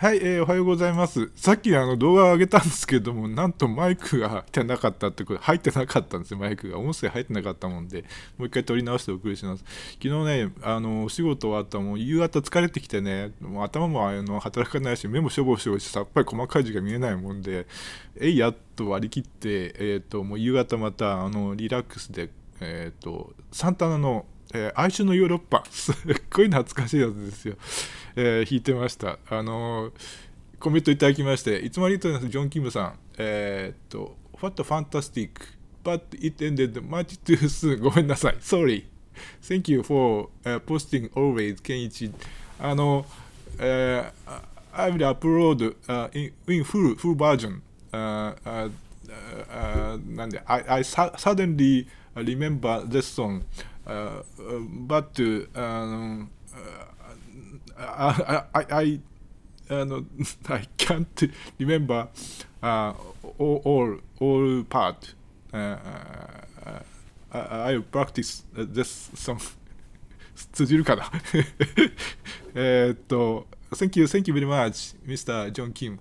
はい、えー、おはようございます。さっきあの動画を上げたんですけども、なんとマイクが入ってなかったってこと、入ってなかったんですよ、マイクが。音声入ってなかったもんで、もう一回撮り直してお送りします。昨日ね、あの、お仕事終わったもう夕方疲れてきてね、もう頭もあの働かないし、目もしょぼしょぼして、さっぱり細かい字が見えないもんで、えいやっと割り切って、えっ、ー、と、もう夕方また、あの、リラックスで、えっ、ー、と、サンタナのえー、哀愁のヨーロッパ、すっごい懐かしいやつですよ。えー、弾いてました。あのー、コメントいただきまして、いつもありがとうございます、ジョン・キムさん。えー、っと、What fantastic, but it ended much too soon. ごめんなさい。Sorry. Thank you for、uh, posting always, ケンイチ。あの、えー、I will upload、uh, in, in full, full version. Uh, uh, uh, なんで、I, I suddenly remember this song. Uh, but u uh, I, I, I, I can't remember uh, all, all, all part. Uh, I, I practice this song. 通じるかなえっと、Thank you, thank you very much, Mr. John Kim.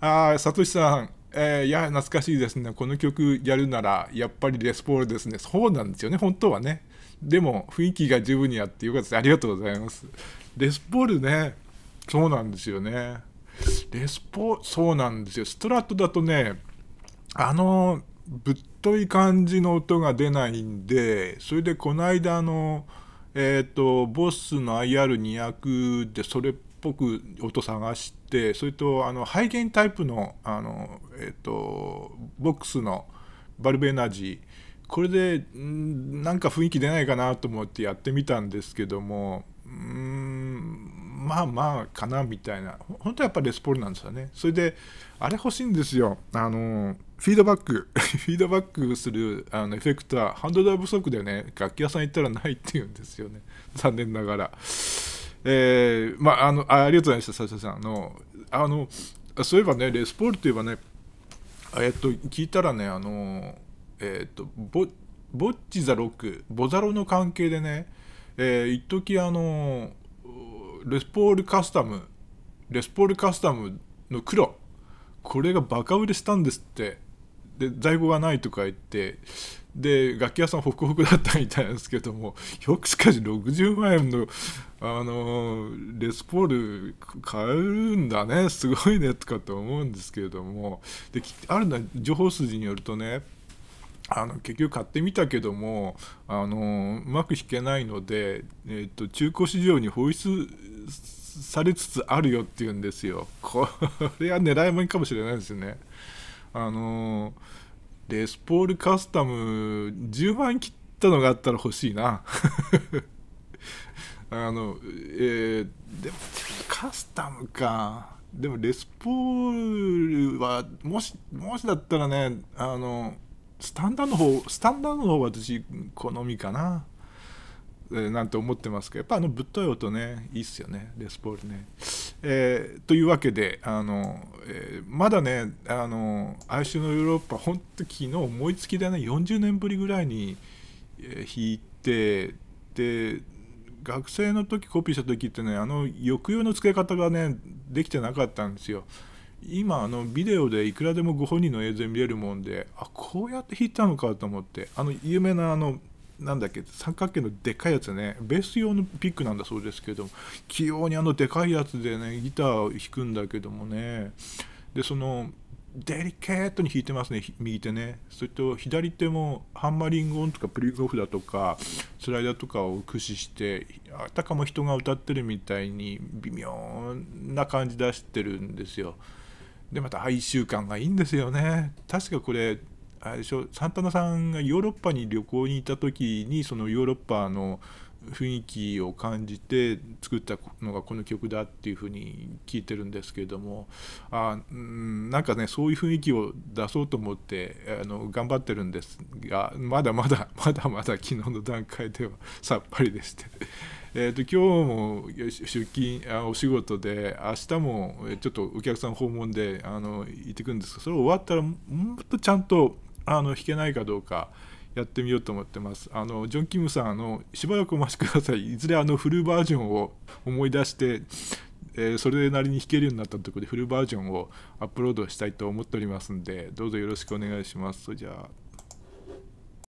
ああ、サトシさん、えー、いや、懐かしいですね。この曲やるなら、やっぱりレスポールですね。そうなんですよね、本当はね。でも、雰囲気が十分にあってよかったです。ありがとうございます。レスポールね、そうなんですよね。レスポ、そうなんですよ。ストラットだとね、あの、ぶっとい感じの音が出ないんで、それでこの間の、えっ、ー、と、ボスの IR200 でそれっぽく音探してそれとあのハイゲンタイプのあの、えーと、ボックスのバルブエナジーこれでんなんか雰囲気出ないかなと思ってやってみたんですけどもうんまあまあかなみたいな本当はやっぱレスポールなんですよねそれであれ欲しいんですよあのフィードバック フィードバックするあのエフェクターハンドルは不足でね楽器屋さん行ったらないっていうんですよね残念ながら。えー、まあ、あのありがとうございました、佐々さん。あのあのそういえばね、レスポールといえばね、えっと、聞いたらね、あの、えっと、ボボッチザロック、ボザロの関係でね、えー、一時あの、レスポールカスタム、レスポールカスタムの黒、これがバカ売れしたんですって、で在庫がないとか言って、で楽器屋さんホクホクだったみたいですけども よくしかし60万円のあのレスポール買えるんだねすごいねとかと思うんですけれどもであるのは情報筋によるとねあの結局買ってみたけどもあのうまく弾けないので、えーと中古市場に放出されつつあるよっていうんですよこれは狙い目かもしれないですねあのーレスポールカスタム10万切ったのがあったら欲しいな あのえー、でもカスタムかでもレスポールはもしもしだったらねあのスタンダードの方スタンダードの方は私好みかな、えー、なんて思ってますけどやっぱあのぶっとい音ねいいっすよねレスポールね、えー、というわけであのえー、まだね、あの哀愁のヨーロッパ、本当、昨日思いつきでね、40年ぶりぐらいに、えー、弾いて、で、学生の時コピーした時ってね、あの抑揚の付け方がね、できてなかったんですよ。今あのビデオでいくらでもご本人の映像見れるもんであこうやって弾いたのかと思ってあの有名なあのなんだっけ三角形のでっかいやつねベース用のピックなんだそうですけども器用にあのでかいやつでねギターを弾くんだけどもねでそのデリケートに弾いてますね右手ねそれと左手もハンマリングオンとかプリオフだとかスライダーとかを駆使してあたかも人が歌ってるみたいに微妙な感じ出してるんですよでまた哀愁感がいいんですよね確かこれあれでしょサンタナさんがヨーロッパに旅行に行った時にそのヨーロッパの雰囲気を感じて作ったのがこの曲だっていうふうに聞いてるんですけれどもあなんかねそういう雰囲気を出そうと思ってあの頑張ってるんですがまだまだ まだまだ昨日の段階ではさっぱりでして えと今日も出勤あお仕事で明日もちょっとお客さん訪問であの行ってくるんですがそれ終わったらもっとちゃんとあの弾けないかどうかやってみようと思ってます。あのジョン・キムさんのしばらくお待ちください。いずれあのフルバージョンを思い出して、えー、それなりに弾けるようになったところでフルバージョンをアップロードしたいと思っておりますんで、どうぞよろしくお願いします。じゃあ